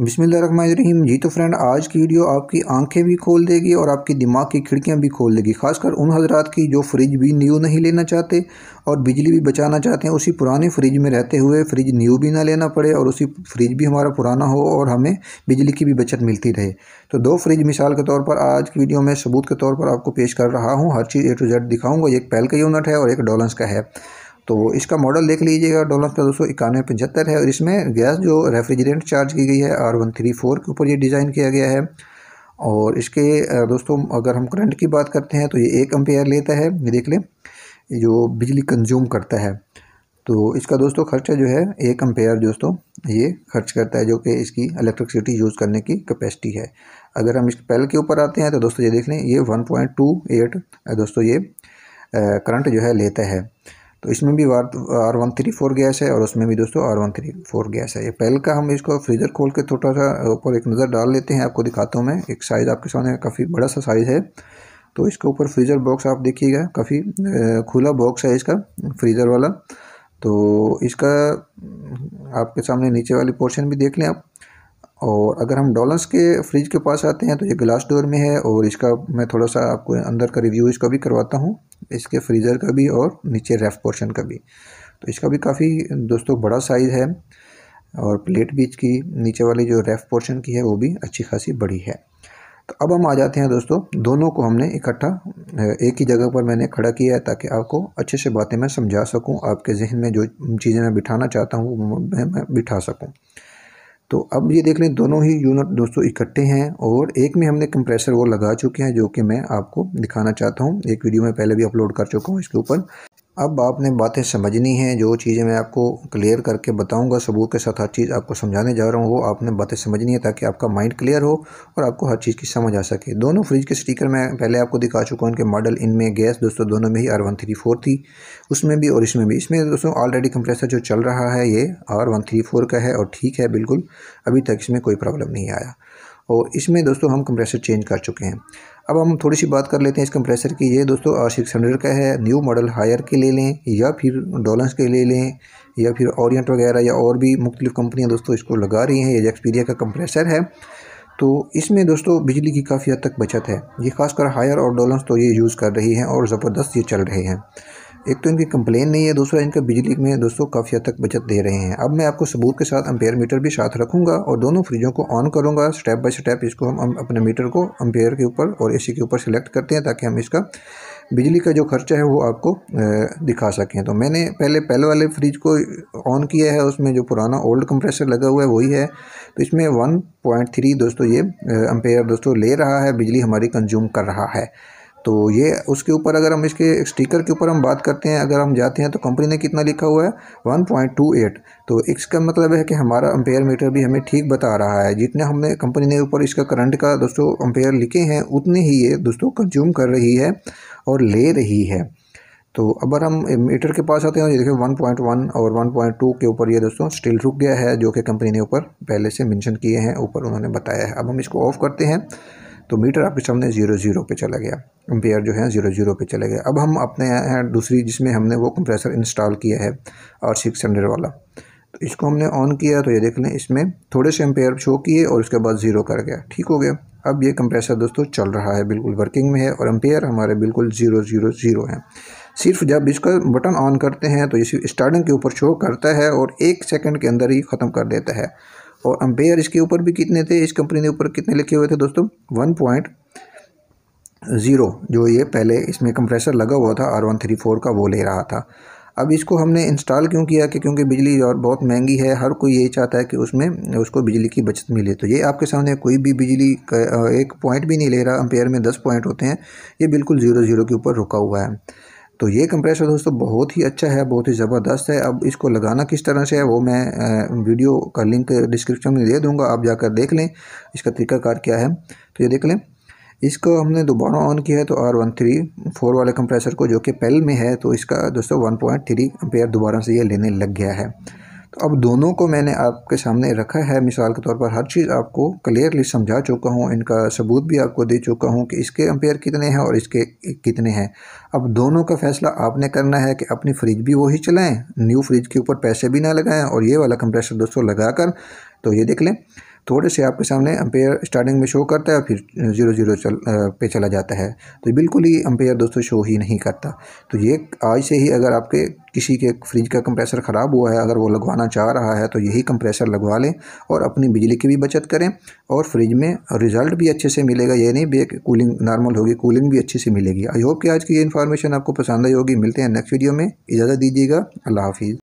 बिसमीम जी तो फ्रेंड आज की वीडियो आपकी आंखें भी खोल देगी और आपकी दिमाग की खिड़कियां भी खोल देगी खासकर उन हजरात की जो फ्रिज भी न्यू नहीं लेना चाहते और बिजली भी बचाना चाहते हैं उसी पुराने फ्रिज में रहते हुए फ्रिज न्यू भी ना लेना पड़े और उसी फ्रिज भी हमारा पुराना हो और हमें बिजली की भी बचत मिलती रहे तो दो फ्रिज मिसाल के तौर पर आज की वीडियो में सबूत के तौर पर आपको पेश कर रहा हूँ हर चीज़ ए टू जेड दिखाऊँगा एक पहल का यूनिट है और एक डॉलर्स का है तो इसका मॉडल देख लीजिएगा डॉलर का दो सौ इक्यानवे पचहत्तर है और इसमें गैस जो रेफ्रिजरेंट चार्ज की गई है आर वन थ्री फोर के ऊपर ये डिज़ाइन किया गया है और इसके दोस्तों अगर हम करंट की बात करते हैं तो ये एक एम्पेयर लेता है ये देख लें जो बिजली कंज्यूम करता है तो इसका दोस्तों खर्चा जो है एक एम्पेयर दोस्तों ये खर्च करता है जो कि इसकी इलेक्ट्रिसिटी यूज़ करने की कैपेसिटी है अगर हम इस पैल के ऊपर आते हैं तो दोस्तों ये देख लें ये वन दोस्तों ये करंट जो है लेता है तो इसमें भी वार R one three four gas है और उसमें भी दोस्तों R one three four gas है ये पहले का हम इसको फ्रीज़र खोल के थोड़ा सा ऊपर एक नज़र डाल लेते हैं आपको दिखाता हूँ मैं एक साइज़ आपके सामने काफ़ी बड़ा सा साइज़ है तो इसके ऊपर फ्रीज़र बॉक्स आप देखिएगा काफ़ी खुला बॉक्स है इसका फ्रीज़र वाला तो इसका आपके सामने नीचे वाली पोर्शन भी देख लें आप और अगर हम डॉलर्स के फ्रिज के पास आते हैं तो ये ग्लास डोर में है और इसका मैं थोड़ा सा आपको अंदर का रिव्यू इसका भी करवाता हूँ इसके फ्रीज़र का भी और नीचे रेफ पोर्शन का भी तो इसका भी काफ़ी दोस्तों बड़ा साइज़ है और प्लेट बीच की नीचे वाली जो रेफ पोर्शन की है वो भी अच्छी खासी बड़ी है तो अब हम आ जाते हैं दोस्तों दोनों को हमने इकट्ठा एक ही जगह पर मैंने खड़ा किया है ताकि आपको अच्छे से बातें मैं समझा सकूं आपके जहन में जो चीज़ें मैं बिठाना चाहता हूं वो मैं बिठा सकूं तो अब ये देख लें दोनों ही यूनिट दोस्तों इकट्ठे हैं और एक में हमने कंप्रेसर वो लगा चुके हैं जो कि मैं आपको दिखाना चाहता हूँ एक वीडियो में पहले भी अपलोड कर चुका हूँ इसके ऊपर अब आपने बातें समझनी हैं जो चीज़ें मैं आपको क्लियर करके बताऊंगा सबूत के साथ हर चीज़ आपको समझाने जा रहा हूँ वो आपने बातें समझनी है ताकि आपका माइंड क्लियर हो और आपको हर चीज़ की समझ आ सके दोनों फ्रिज के स्टीकर मैं पहले आपको दिखा चुका हूं इनके मॉडल इनमें गैस दोस्तों दोनों में ही आर वन थ्री फोर थी उसमें भी और इसमें भी इसमें दोस्तों ऑलरेडी कंप्रेसर जो चल रहा है ये आर वन थ्री फोर का है और ठीक है बिल्कुल अभी तक इसमें कोई प्रॉब्लम नहीं आया और तो इसमें दोस्तों हम कंप्रेसर चेंज कर चुके हैं अब हम थोड़ी सी बात कर लेते हैं इस कंप्रेसर की ये दोस्तों आर सिक्स हंड्रेड का है न्यू मॉडल हायर के ले लें या फिर डोलेंस के ले लें या फिर ओरिएंट वगैरह या और भी मुख्तलिफ कंपनियाँ दोस्तों इसको लगा रही हैं ये एक्सपीरिया का कंप्रेसर है तो इसमें दोस्तों बिजली की काफ़ी हद तक बचत है ये खासकर हायर और डोलेंस तो ये यूज़ कर रही हैं और ज़बरदस्त ये चल रहे हैं एक तो इनकी कंप्लेन नहीं है दूसरा इनका बिजली में दोस्तों काफ़ी हद तक बचत दे रहे हैं अब मैं आपको सबूत के साथ अम्पेयर मीटर भी साथ रखूँगा और दोनों फ्रिजों को ऑन करूँगा स्टेप बाय स्टेप इसको हम अपने मीटर को अम्पेयर के ऊपर और एसी के ऊपर सेलेक्ट करते हैं ताकि हम इसका बिजली का जो खर्चा है वो आपको दिखा सकें तो मैंने पहले पहले वाले फ्रिज को ऑन किया है उसमें जो पुराना ओल्ड कंप्रेसर लगा हुआ है वही है तो इसमें वन पॉइंट थ्री दोस्तों ये अम्पेयर दोस्तों ले रहा है बिजली हमारी कंज्यूम कर रहा है तो ये उसके ऊपर अगर हम इसके स्टिकर के ऊपर हम बात करते हैं अगर हम जाते हैं तो कंपनी ने कितना लिखा हुआ है 1.28 तो इसका मतलब है कि हमारा अम्पेयर मीटर भी हमें ठीक बता रहा है जितने हमने कंपनी ने ऊपर इसका करंट का दोस्तों अम्पेयर लिखे हैं उतने ही ये दोस्तों कंज्यूम कर रही है और ले रही है तो अब हम मीटर के पास आते हैं ये देखिए वन और टू के ऊपर ये दोस्तों स्टिल रुक गया है जो कि कंपनी ने ऊपर पहले से मैंशन किए हैं ऊपर उन्होंने बताया है अब हम इसको ऑफ़ करते हैं तो मीटर आपके सामने ज़ीरो ज़ीरो पे चला गया एम्पेयर जो है ज़ीरो ज़ीरो पे चला गया अब हम अपने हैं दूसरी जिसमें हमने वो कंप्रेसर इंस्टॉल किया है और सिक्स हंड्रेड वाला तो इसको हमने ऑन किया तो ये देख लें इसमें थोड़े से एम्पेयर शो किए और उसके बाद ज़ीरो कर गया ठीक हो गया अब ये कंप्रेसर दोस्तों चल रहा है बिल्कुल वर्किंग में है और एम्पेयर हमारे बिल्कुल ज़ीरो ज़ीरो ज़ीरो हैं सिर्फ जब इसका बटन ऑन करते हैं तो ये सिर्फ स्टार्टिंग के ऊपर शो करता है और एक सेकंड के अंदर ही ख़त्म कर देता है और अम्पेयर इसके ऊपर भी कितने थे इस कंपनी के ऊपर कितने लिखे हुए थे दोस्तों वन पॉइंट ज़ीरो जो ये पहले इसमें कंप्रेसर लगा हुआ था आर वन थ्री फोर का वो ले रहा था अब इसको हमने इंस्टॉल क्यों किया कि क्योंकि बिजली और बहुत महंगी है हर कोई यही चाहता है कि उसमें उसको बिजली की बचत मिले तो ये आपके सामने कोई भी बिजली एक पॉइंट भी नहीं ले रहा अम्पेयर में दस पॉइंट होते हैं ये बिल्कुल ज़ीरो ज़ीरो के ऊपर रुका हुआ है तो ये कंप्रेसर दोस्तों बहुत ही अच्छा है बहुत ही ज़बरदस्त है अब इसको लगाना किस तरह से है वो मैं वीडियो का लिंक डिस्क्रिप्शन में दे दूँगा आप जाकर देख लें इसका तरीकाकार क्या है तो ये देख लें इसको हमने दोबारा ऑन किया है तो आर वन थ्री फोर वाले कंप्रेसर को जो कि पहल में है तो इसका दोस्तों वन पॉइंट थ्री एम्पेयर दोबारा से ये लेने लग गया है तो अब दोनों को मैंने आपके सामने रखा है मिसाल के तौर पर हर चीज़ आपको क्लियरली समझा चुका हूँ इनका सबूत भी आपको दे चुका हूँ कि इसके अम्पेयर कितने हैं और इसके कितने हैं अब दोनों का फ़ैसला आपने करना है कि अपनी फ्रिज भी वही चलाएँ न्यू फ्रिज के ऊपर पैसे भी ना लगाएँ और ये वाला कंप्रेसर दोस्तों लगा कर तो ये देख लें थोड़े से आपके सामने अंपेयर स्टार्टिंग में शो करता है और फिर जीरो जीरो चल पे चला जाता है तो बिल्कुल ही अंपेयर दोस्तों शो ही नहीं करता तो ये आज से ही अगर आपके किसी के फ्रिज का कंप्रेसर ख़राब हुआ है अगर वो लगवाना चाह रहा है तो यही कंप्रेसर लगवा लें और अपनी बिजली की भी बचत करें और फ्रिज में रिज़ल्ट भी अच्छे से मिलेगा ये नहीं भी कूलिंग नॉर्मल होगी कूलिंग भी अच्छे से मिलेगी आई होप कि आज की ये इन्फॉर्मेशन आपको पसंद आई होगी मिलते हैं नेक्स्ट वीडियो में इजाज़त दीजिएगा अल्लाह हाफिज़